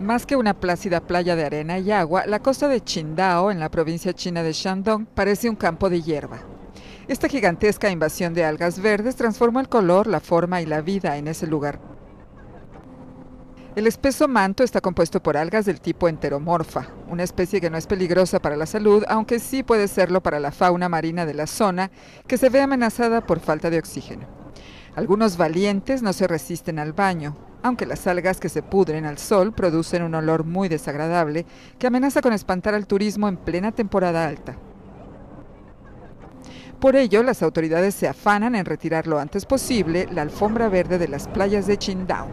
Más que una plácida playa de arena y agua, la costa de Qingdao, en la provincia china de Shandong, parece un campo de hierba. Esta gigantesca invasión de algas verdes transformó el color, la forma y la vida en ese lugar. El espeso manto está compuesto por algas del tipo enteromorfa, una especie que no es peligrosa para la salud, aunque sí puede serlo para la fauna marina de la zona, que se ve amenazada por falta de oxígeno. Algunos valientes no se resisten al baño, aunque las algas que se pudren al sol producen un olor muy desagradable que amenaza con espantar al turismo en plena temporada alta. Por ello, las autoridades se afanan en retirar lo antes posible la alfombra verde de las playas de Chindao.